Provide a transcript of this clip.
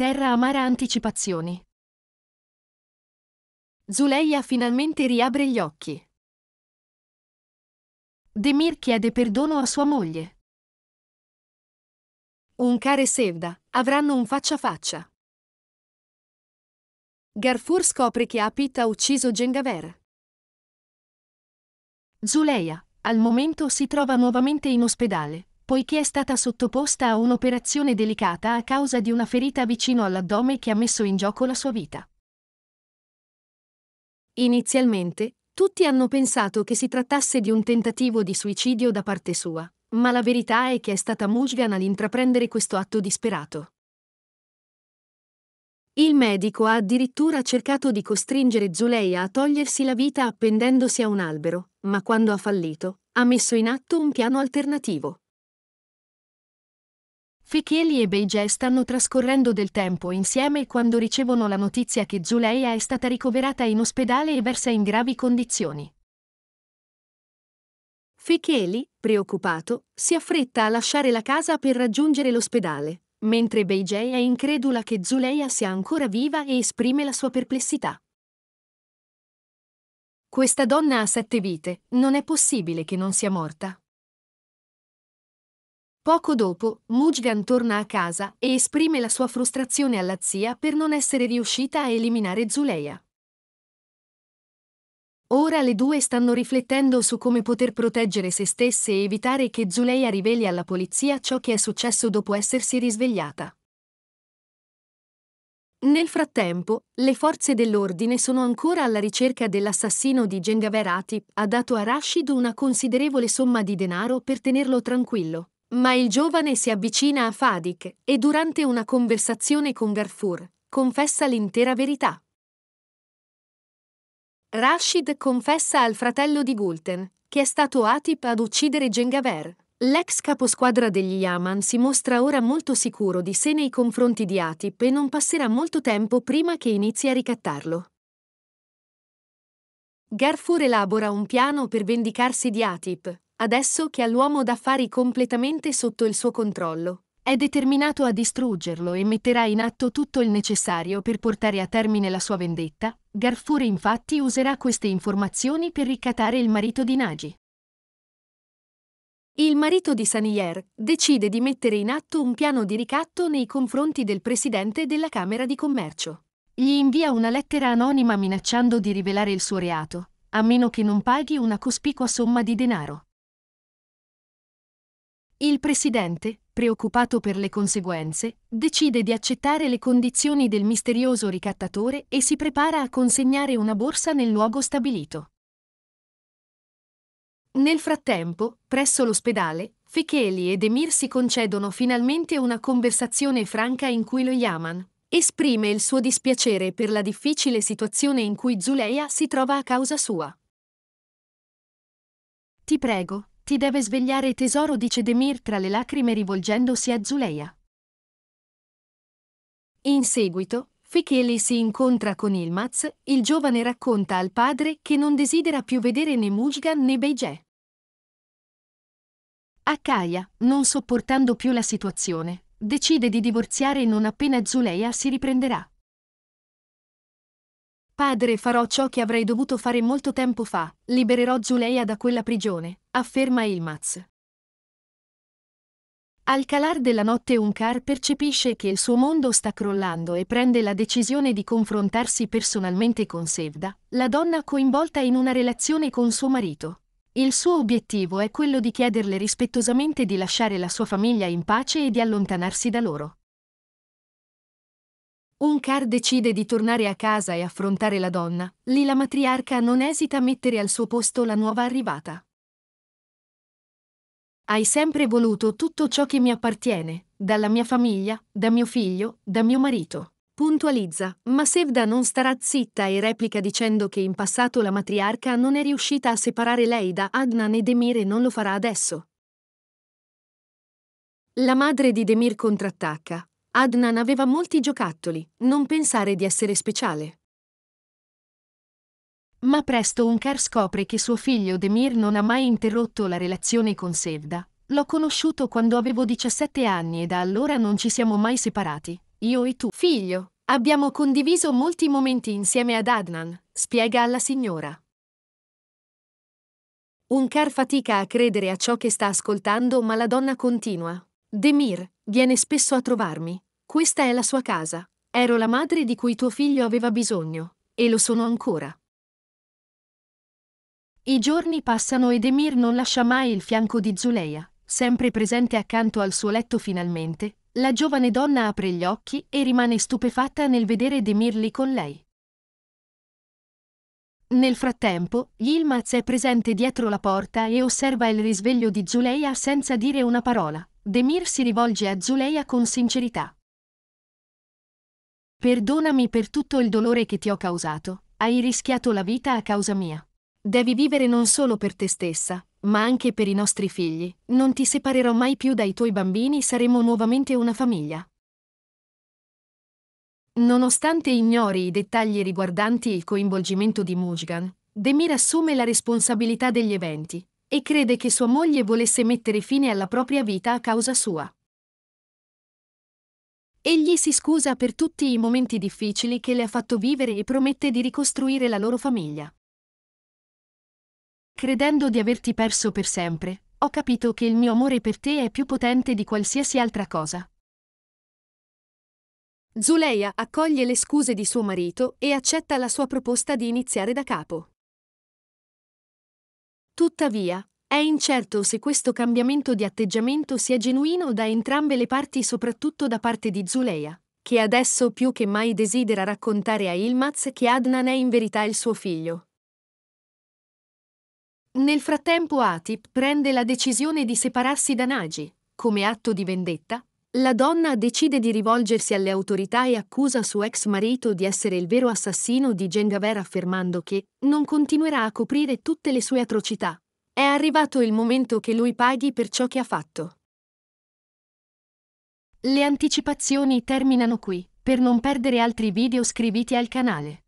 Terra Amara Anticipazioni. Zuleia finalmente riapre gli occhi. Demir chiede perdono a sua moglie. Unkar e Sevda avranno un faccia a faccia. Garfur scopre che Apit ha ucciso Gengaver. Zuleia, al momento, si trova nuovamente in ospedale, poiché è stata sottoposta a un'operazione delicata a causa di una ferita vicino all'addome che ha messo in gioco la sua vita. Inizialmente, tutti hanno pensato che si trattasse di un tentativo di suicidio da parte sua, ma la verità è che è stata Mujgan ad intraprendere questo atto disperato. Il medico ha addirittura cercato di costringere Zuleia a togliersi la vita appendendosi a un albero, ma quando ha fallito, ha messo in atto un piano alternativo. Fekeli e Beige stanno trascorrendo del tempo insieme quando ricevono la notizia che Zuleia è stata ricoverata in ospedale e versa in gravi condizioni. Fekeli, preoccupato, si affretta a lasciare la casa per raggiungere l'ospedale, mentre Beige è incredula che Zuleia sia ancora viva e esprime la sua perplessità. Questa donna ha sette vite, non è possibile che non sia morta. Poco dopo, Mujgan torna a casa e esprime la sua frustrazione alla zia per non essere riuscita a eliminare Zuleia. Ora le due stanno riflettendo su come poter proteggere se stesse e evitare che Zuleia riveli alla polizia ciò che è successo dopo essersi risvegliata. Nel frattempo, le forze dell'ordine sono ancora alla ricerca dell'assassino di Gengaverati, ha dato a Rashid una considerevole somma di denaro per tenerlo tranquillo. Ma il giovane si avvicina a Fadik e durante una conversazione con Garfur confessa l'intera verità. Rashid confessa al fratello di Gulten, che è stato Atip ad uccidere Gengaver. L'ex caposquadra degli Yaman si mostra ora molto sicuro di sé nei confronti di Atip e non passerà molto tempo prima che inizi a ricattarlo. Garfur elabora un piano per vendicarsi di Atip, adesso che ha l'uomo d'affari completamente sotto il suo controllo. È determinato a distruggerlo e metterà in atto tutto il necessario per portare a termine la sua vendetta. Garfure infatti userà queste informazioni per ricattare il marito di Nagi. Il marito di Sanier decide di mettere in atto un piano di ricatto nei confronti del presidente della Camera di Commercio. Gli invia una lettera anonima minacciando di rivelare il suo reato, a meno che non paghi una cospicua somma di denaro. Il presidente, preoccupato per le conseguenze, decide di accettare le condizioni del misterioso ricattatore e si prepara a consegnare una borsa nel luogo stabilito. Nel frattempo, presso l'ospedale, Fecheli ed Emir si concedono finalmente una conversazione franca in cui lo Yaman esprime il suo dispiacere per la difficile situazione in cui Zuleia si trova a causa sua. Ti prego, ti deve svegliare tesoro, dice Demir tra le lacrime rivolgendosi a Zuleia. In seguito, Fekeli si incontra con Ilmaz, il giovane racconta al padre che non desidera più vedere né Mujgan né Beijé. Akaya, non sopportando più la situazione, decide di divorziare non appena Zuleia si riprenderà. Padre farò ciò che avrei dovuto fare molto tempo fa, libererò Zuleia da quella prigione, afferma Ilmaz. Al calar della notte Unkar percepisce che il suo mondo sta crollando e prende la decisione di confrontarsi personalmente con Sevda, la donna coinvolta in una relazione con suo marito. Il suo obiettivo è quello di chiederle rispettosamente di lasciare la sua famiglia in pace e di allontanarsi da loro. Unkar decide di tornare a casa e affrontare la donna. Lì la matriarca non esita a mettere al suo posto la nuova arrivata. Hai sempre voluto tutto ciò che mi appartiene, dalla mia famiglia, da mio figlio, da mio marito. Puntualizza, ma Sevda non starà zitta e replica dicendo che in passato la matriarca non è riuscita a separare lei da Adnan e Demir e non lo farà adesso. La madre di Demir contrattacca. Adnan aveva molti giocattoli, non pensare di essere speciale. Ma presto Unkar scopre che suo figlio Demir non ha mai interrotto la relazione con Sevda. L'ho conosciuto quando avevo 17 anni e da allora non ci siamo mai separati. Io e tu, figlio, abbiamo condiviso molti momenti insieme ad Adnan, spiega alla signora. Unkar fatica a credere a ciò che sta ascoltando, ma la donna continua. Demir, viene spesso a trovarmi. Questa è la sua casa. Ero la madre di cui tuo figlio aveva bisogno. E lo sono ancora. I giorni passano ed Emir non lascia mai il fianco di Zuleia. Sempre presente accanto al suo letto finalmente, la giovane donna apre gli occhi e rimane stupefatta nel vedere Demir lì con lei. Nel frattempo, Yilmaz è presente dietro la porta e osserva il risveglio di Zuleia senza dire una parola. Demir si rivolge a Zuleia con sincerità. Perdonami per tutto il dolore che ti ho causato, hai rischiato la vita a causa mia. Devi vivere non solo per te stessa, ma anche per i nostri figli. Non ti separerò mai più dai tuoi bambini, saremo nuovamente una famiglia. Nonostante ignori i dettagli riguardanti il coinvolgimento di Mujgan, Demir assume la responsabilità degli eventi e crede che sua moglie volesse mettere fine alla propria vita a causa sua. Egli si scusa per tutti i momenti difficili che le ha fatto vivere e promette di ricostruire la loro famiglia. Credendo di averti perso per sempre, ho capito che il mio amore per te è più potente di qualsiasi altra cosa. Zuleia accoglie le scuse di suo marito e accetta la sua proposta di iniziare da capo. Tuttavia, è incerto se questo cambiamento di atteggiamento sia genuino da entrambe le parti, soprattutto da parte di Zuleia, che adesso più che mai desidera raccontare a Ilmaz che Adnan è in verità il suo figlio. Nel frattempo Atip prende la decisione di separarsi da Nagi. Come atto di vendetta, la donna decide di rivolgersi alle autorità e accusa suo ex marito di essere il vero assassino di Gengaver affermando che non continuerà a coprire tutte le sue atrocità. È arrivato il momento che lui paghi per ciò che ha fatto. Le anticipazioni terminano qui. Per non perdere altri video iscriviti al canale.